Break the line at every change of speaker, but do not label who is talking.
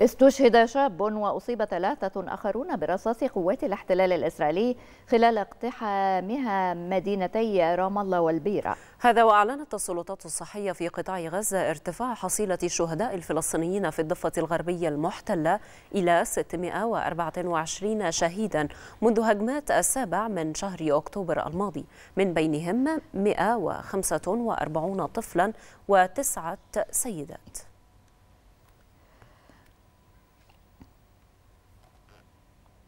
استشهد شاب وأصيب ثلاثة آخرون برصاص قوات الاحتلال
الإسرائيلي خلال اقتحامها مدينتي رام الله والبيرة هذا
وأعلنت السلطات الصحية في قطاع غزة ارتفاع حصيلة الشهداء الفلسطينيين في الضفة الغربية المحتلة إلى 624 شهيدا منذ هجمات السابع من شهر أكتوبر الماضي من بينهم 145 طفلا وتسعة سيدات